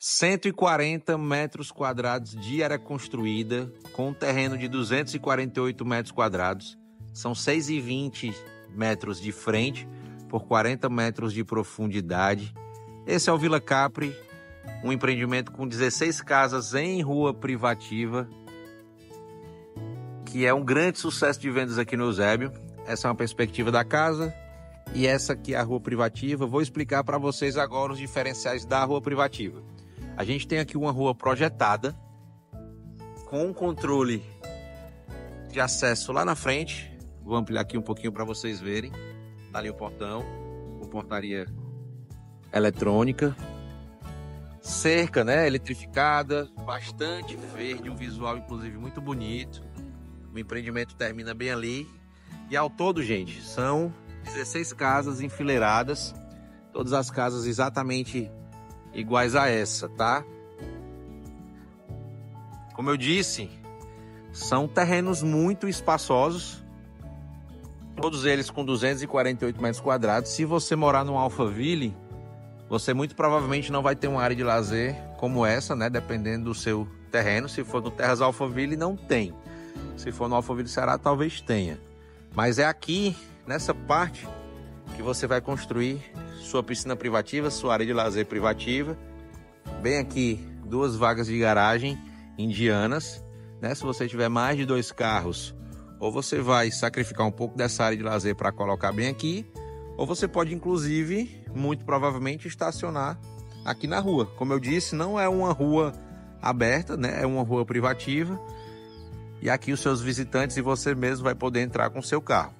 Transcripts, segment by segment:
140 metros quadrados de área construída, com um terreno de 248 metros quadrados. São 6,20 metros de frente por 40 metros de profundidade. Esse é o Vila Capri, um empreendimento com 16 casas em rua privativa, que é um grande sucesso de vendas aqui no Eusébio. Essa é uma perspectiva da casa, e essa aqui é a rua privativa. Vou explicar para vocês agora os diferenciais da rua privativa. A gente tem aqui uma rua projetada com um controle de acesso lá na frente. Vou ampliar aqui um pouquinho para vocês verem. Tá ali o portão, com portaria eletrônica, cerca, né, eletrificada, bastante verde, um visual inclusive muito bonito. O empreendimento termina bem ali. E ao todo, gente, são 16 casas enfileiradas, todas as casas exatamente iguais a essa, tá? Como eu disse, são terrenos muito espaçosos, todos eles com 248 metros quadrados. Se você morar no Alphaville, você muito provavelmente não vai ter uma área de lazer como essa, né? Dependendo do seu terreno. Se for no Terras Alphaville, não tem. Se for no Alphaville Ceará, talvez tenha. Mas é aqui, nessa parte, que você vai construir sua piscina privativa, sua área de lazer privativa. Bem aqui, duas vagas de garagem indianas. Né? Se você tiver mais de dois carros, ou você vai sacrificar um pouco dessa área de lazer para colocar bem aqui, ou você pode, inclusive, muito provavelmente, estacionar aqui na rua. Como eu disse, não é uma rua aberta, né? é uma rua privativa. E aqui os seus visitantes e você mesmo vai poder entrar com seu carro.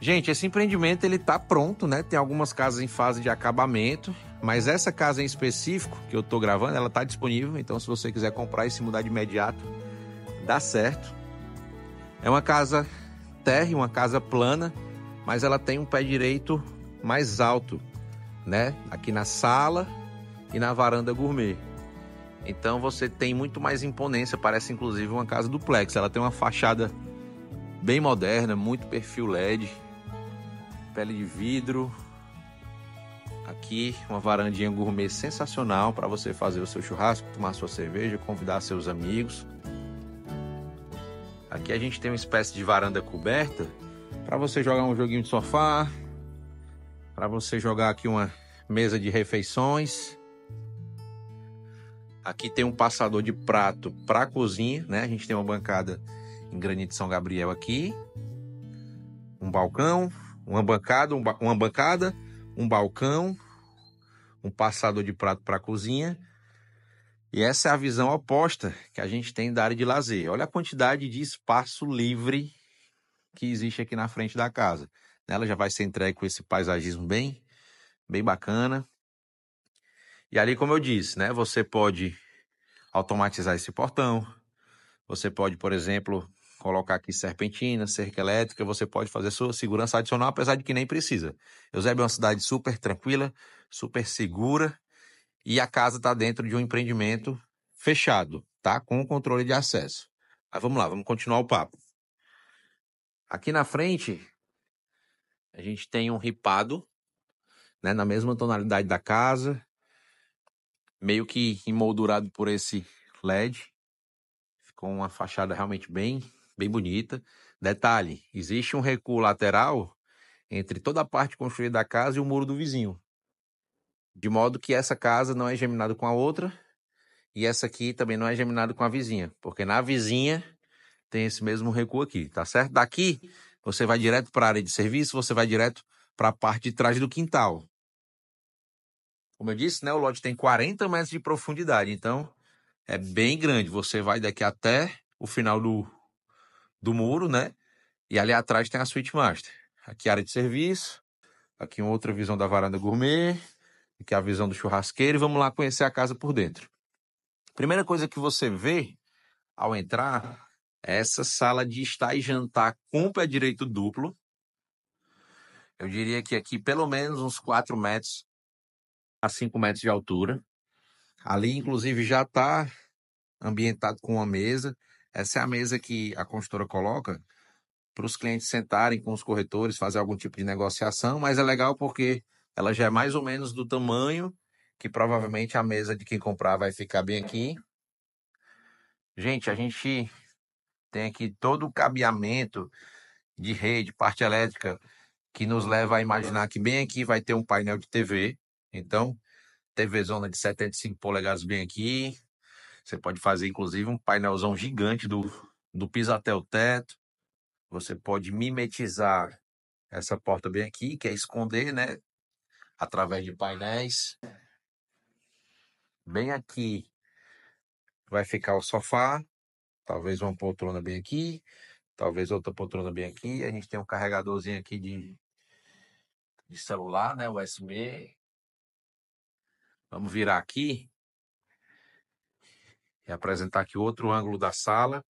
Gente, esse empreendimento ele tá pronto, né? Tem algumas casas em fase de acabamento, mas essa casa em específico que eu tô gravando, ela tá disponível, então se você quiser comprar e se mudar de imediato, dá certo. É uma casa térrea, uma casa plana, mas ela tem um pé direito mais alto, né? Aqui na sala e na varanda gourmet. Então você tem muito mais imponência, parece inclusive uma casa duplex. Ela tem uma fachada bem moderna, muito perfil LED, pele de vidro. Aqui, uma varandinha gourmet sensacional para você fazer o seu churrasco, tomar sua cerveja, convidar seus amigos. Aqui a gente tem uma espécie de varanda coberta para você jogar um joguinho de sofá, para você jogar aqui uma mesa de refeições. Aqui tem um passador de prato para cozinha, né? A gente tem uma bancada em Granito São Gabriel aqui, um balcão, uma bancada, um ba uma bancada, um balcão, um passador de prato para a cozinha. E essa é a visão oposta que a gente tem da área de lazer. Olha a quantidade de espaço livre que existe aqui na frente da casa. Ela já vai ser entregue com esse paisagismo bem, bem bacana. E ali, como eu disse, né, você pode automatizar esse portão. Você pode, por exemplo, colocar aqui serpentina, cerca elétrica, você pode fazer sua segurança adicional, apesar de que nem precisa. Eusébio é uma cidade super tranquila, super segura, e a casa está dentro de um empreendimento fechado, tá? Com controle de acesso. Mas vamos lá, vamos continuar o papo. Aqui na frente, a gente tem um ripado, né? Na mesma tonalidade da casa, meio que emoldurado por esse LED. Ficou uma fachada realmente bem bem bonita. Detalhe: existe um recuo lateral entre toda a parte construída da casa e o muro do vizinho. De modo que essa casa não é geminada com a outra e essa aqui também não é geminada com a vizinha, porque na vizinha tem esse mesmo recuo aqui, tá certo? Daqui você vai direto para a área de serviço, você vai direto para a parte de trás do quintal. Como eu disse, né, o lote tem 40 metros de profundidade, então é bem grande. Você vai daqui até o final do do muro, né? E ali atrás tem a suíte master. Aqui área de serviço, aqui uma outra visão da varanda gourmet, aqui a visão do churrasqueiro e vamos lá conhecer a casa por dentro. Primeira coisa que você vê ao entrar é essa sala de estar e jantar com pé direito duplo. Eu diria que aqui pelo menos uns 4 metros a 5 metros de altura. Ali, inclusive, já está ambientado com uma mesa. Essa é a mesa que a consultora coloca para os clientes sentarem com os corretores, fazer algum tipo de negociação, mas é legal porque ela já é mais ou menos do tamanho que provavelmente a mesa de quem comprar vai ficar bem aqui. Gente, a gente tem aqui todo o cabeamento de rede, parte elétrica, que nos leva a imaginar que bem aqui vai ter um painel de TV. Então, TV zona de 75 polegadas bem aqui, você pode fazer, inclusive, um painelzão gigante do, do piso até o teto. Você pode mimetizar essa porta bem aqui, que é esconder, né? Através de painéis. Bem aqui vai ficar o sofá, talvez uma poltrona bem aqui, talvez outra poltrona bem aqui. A gente tem um carregadorzinho aqui de, de celular, né? USB. Vamos virar aqui e é apresentar aqui outro ângulo da sala.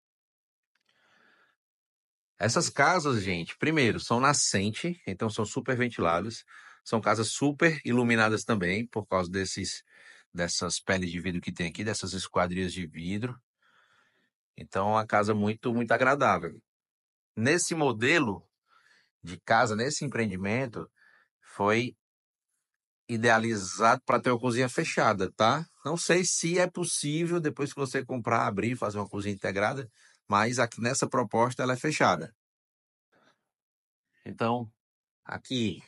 Essas casas, gente, primeiro, são nascente, então são super ventiladas, são casas super iluminadas também, por causa desses dessas peles de vidro que tem aqui, dessas esquadrias de vidro. Então, é uma casa muito, muito agradável. Nesse modelo de casa, nesse empreendimento, foi idealizado para ter uma cozinha fechada, tá? Não sei se é possível, depois que você comprar, abrir, fazer uma cozinha integrada, mas aqui nessa proposta ela é fechada. Então, aqui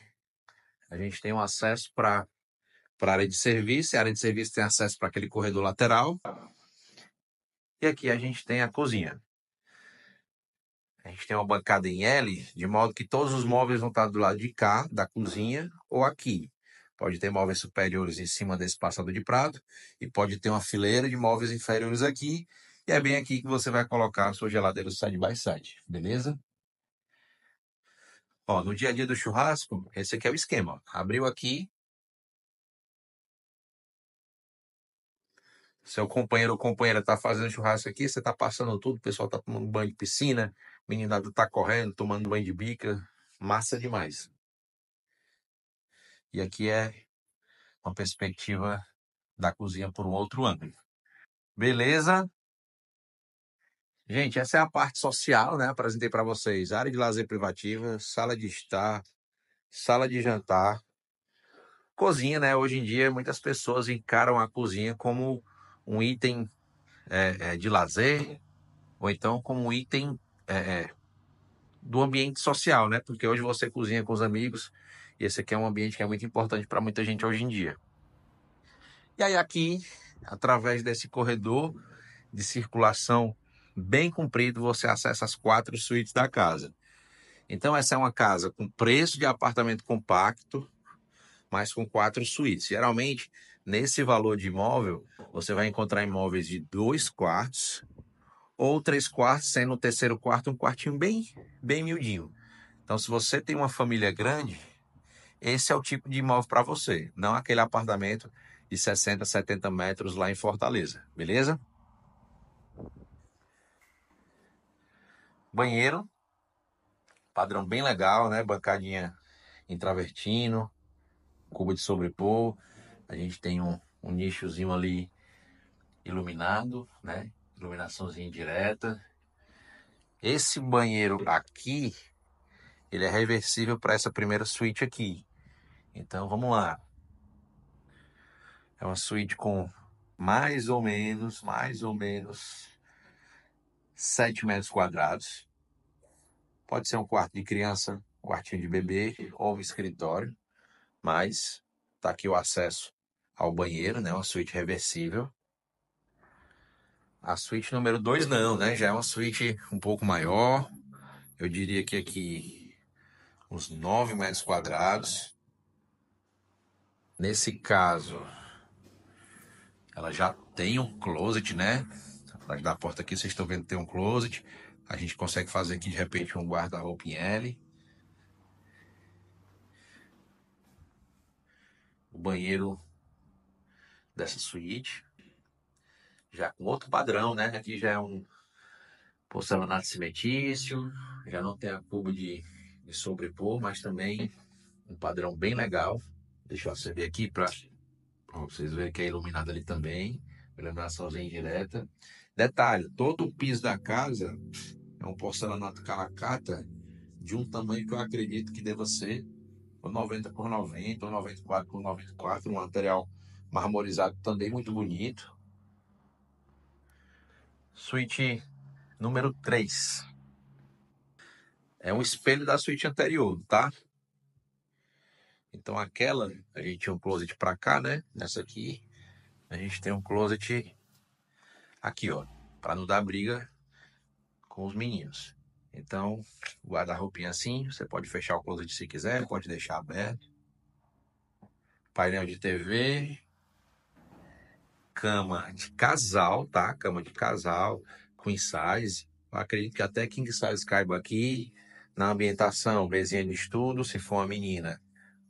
a gente tem um acesso para a área de serviço, a área de serviço tem acesso para aquele corredor lateral. E aqui a gente tem a cozinha. A gente tem uma bancada em L, de modo que todos os móveis vão estar do lado de cá, da cozinha, ou aqui. Pode ter móveis superiores em cima desse passado de prato e pode ter uma fileira de móveis inferiores aqui. E é bem aqui que você vai colocar a sua geladeira side by side, beleza? Ó, no dia a dia do churrasco, esse aqui é o esquema. Abriu aqui. Seu companheiro ou companheira está fazendo churrasco aqui, você está passando tudo, o pessoal está tomando banho de piscina, meninada está correndo, tomando banho de bica. Massa demais. E aqui é uma perspectiva da cozinha por um outro ângulo. Beleza? Gente, essa é a parte social, né? Apresentei para vocês área de lazer privativa, sala de estar, sala de jantar, cozinha, né? Hoje em dia, muitas pessoas encaram a cozinha como um item é, é, de lazer ou então como um item é, é do ambiente social, né? Porque hoje você cozinha com os amigos, esse aqui é um ambiente que é muito importante para muita gente hoje em dia. E aí aqui, através desse corredor de circulação bem comprido, você acessa as quatro suítes da casa. Então essa é uma casa com preço de apartamento compacto, mas com quatro suítes. Geralmente, nesse valor de imóvel, você vai encontrar imóveis de dois quartos ou três quartos, sendo o terceiro quarto um quartinho bem, bem miudinho. Então, se você tem uma família grande, esse é o tipo de imóvel para você, não aquele apartamento de 60, 70 metros lá em Fortaleza, beleza? Banheiro, padrão bem legal, né? Bancadinha em travertino, cubo de sobrepor. A gente tem um, um nichozinho ali iluminado, né? Iluminaçãozinha direta. Esse banheiro aqui, ele é reversível para essa primeira suíte aqui. Então vamos lá. É uma suíte com mais ou menos, mais ou menos 7 metros quadrados. Pode ser um quarto de criança, um quartinho de bebê ou um escritório, mas tá aqui o acesso ao banheiro, né? Uma suíte reversível. A suíte número 2 não, né? Já é uma suíte um pouco maior. Eu diria que aqui uns 9 metros quadrados. Nesse caso, ela já tem um closet, né? Atrás da porta aqui, vocês estão vendo tem um closet. A gente consegue fazer aqui de repente um guarda-roupa em L. O banheiro dessa suíte. Já com outro padrão, né? Aqui já é um porcelanato cimentício. Já não tem a cuba de, de sobrepor, mas também um padrão bem legal. Deixa eu acender aqui para vocês verem que é iluminado ali também. Iluminaçãozinha direta. Detalhe, todo o piso da casa é um porcelanato caracata de um tamanho que eu acredito que deva ser 90 por 90 ou 94 por 94, um material marmorizado também muito bonito. Suíte número 3. É um espelho da suíte anterior, tá? Então aquela, a gente tinha um closet para cá, né? Nessa aqui, a gente tem um closet aqui, ó, para não dar briga com os meninos. Então, guarda-roupinha assim, você pode fechar o closet se quiser, pode deixar aberto. Painel de TV, cama de casal, tá? Cama de casal, com size. Eu acredito que até king size caiba aqui na ambientação, mesinha de estudo, se for uma menina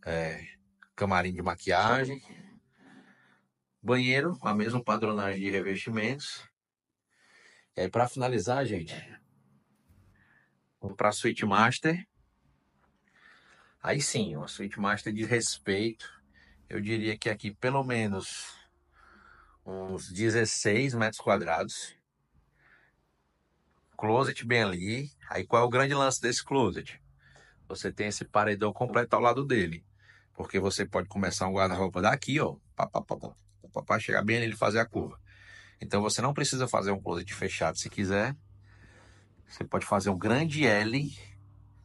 é, camarim de maquiagem, banheiro, a mesma padronagem de revestimentos. E aí, para finalizar, gente, vamos para a suíte master. Aí sim, uma suíte master de respeito. Eu diria que aqui pelo menos uns 16 metros quadrados. Closet bem ali. Aí qual é o grande lance desse closet? Você tem esse paredão completo ao lado dele. Porque você pode começar um guarda-roupa daqui, ó, pá, pá, chegar bem nele e fazer a curva. Então você não precisa fazer um closet fechado se quiser. Você pode fazer um grande L,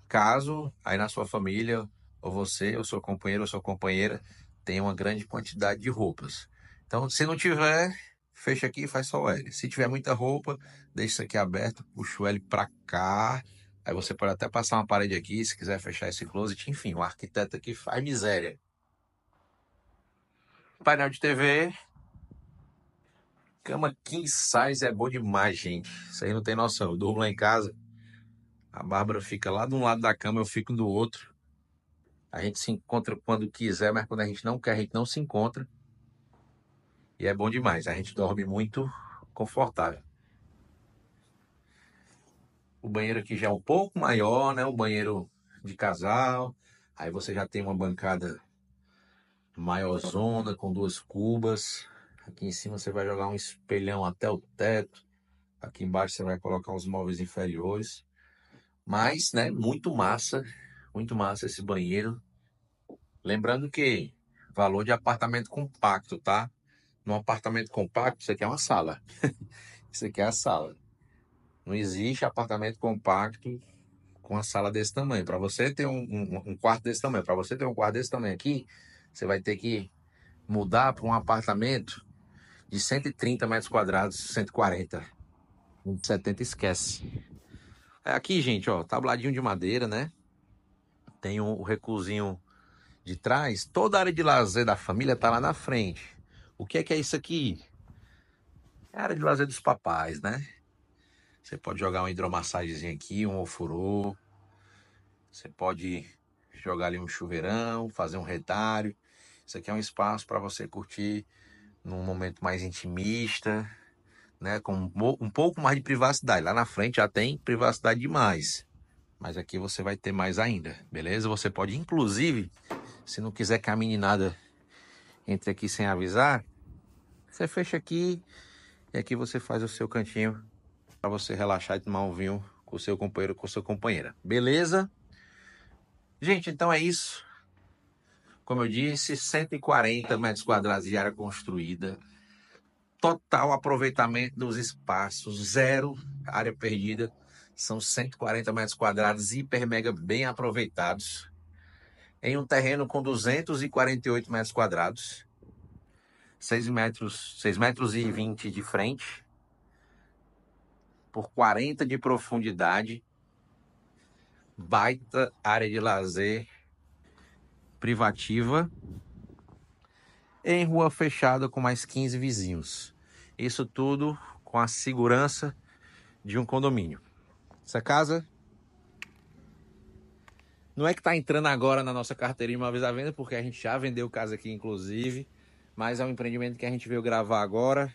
caso aí na sua família, ou você, ou seu companheiro, ou sua companheira, tenha uma grande quantidade de roupas. Então, se não tiver, fecha aqui e faz só o L. Se tiver muita roupa, deixa isso aqui aberto, puxa o L para cá Aí você pode até passar uma parede aqui, se quiser fechar esse closet, enfim, o um arquiteto aqui faz miséria. Painel de TV. Cama king size é bom demais, gente. Isso aí não tem noção. Eu durmo lá em casa. A Bárbara fica lá de um lado da cama, eu fico do outro. A gente se encontra quando quiser, mas quando a gente não quer, a gente não se encontra. E é bom demais. A gente dorme muito confortável. O banheiro aqui já é um pouco maior, né? O banheiro de casal. Aí você já tem uma bancada maiorzona com duas cubas. Aqui em cima você vai jogar um espelhão até o teto. Aqui embaixo você vai colocar os móveis inferiores. Mas, né, muito massa, muito massa esse banheiro. Lembrando que valor de apartamento compacto, tá? Num apartamento compacto, isso aqui é uma sala. isso aqui é a sala. Não existe apartamento compacto com a sala desse tamanho. Para você ter um, um, um, quarto desse tamanho, para você ter um quarto desse tamanho aqui, você vai ter que mudar para um apartamento de 130 metros quadrados, 140. 70 esquece. É aqui, gente, ó, tabladinho de madeira, né? Tem o um, de trás. Toda a área de lazer da família tá lá na frente. O que é que é isso aqui? É a área de lazer dos papais, né? Você pode jogar uma hidromassagem aqui, um ofurô. Você pode jogar ali um chuveirão, fazer um retário. Isso aqui é um espaço para você curtir num momento mais intimista, né, com um pouco mais de privacidade. Lá na frente já tem privacidade demais, mas aqui você vai ter mais ainda, beleza? Você pode, inclusive, se não quiser que a meninada entre aqui sem avisar, você fecha aqui e aqui você faz o seu cantinho para você relaxar e tomar um vinho com o seu companheiro, com a sua companheira. Beleza? Gente, então é isso. Como eu disse, 140 metros quadrados de área construída. Total aproveitamento dos espaços, zero área perdida. São 140 metros quadrados hiper mega bem aproveitados. Em um terreno com 248 metros quadrados. 6 metros, 6 metros e 20 de frente, por 40 de profundidade, baita área de lazer privativa, em rua fechada com mais 15 vizinhos. Isso tudo com a segurança de um condomínio. Essa casa não é que está entrando agora na nossa carteira de imóveis à venda, porque a gente já vendeu casa aqui, inclusive, mas é um empreendimento que a gente veio gravar agora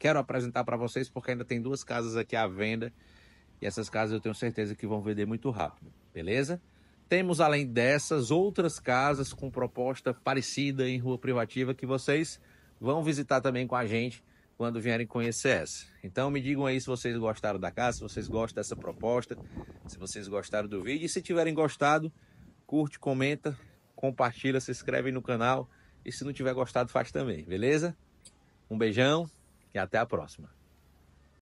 quero apresentar para vocês, porque ainda tem duas casas aqui à venda e essas casas eu tenho certeza que vão vender muito rápido, beleza? Temos além dessas outras casas com proposta parecida em rua privativa que vocês vão visitar também com a gente quando vierem conhecer essa. Então me digam aí se vocês gostaram da casa, se vocês gostam dessa proposta, se vocês gostaram do vídeo. E se tiverem gostado, curte, comenta, compartilha, se inscreve no canal. E se não tiver gostado, faz também, beleza? Um beijão e até a próxima.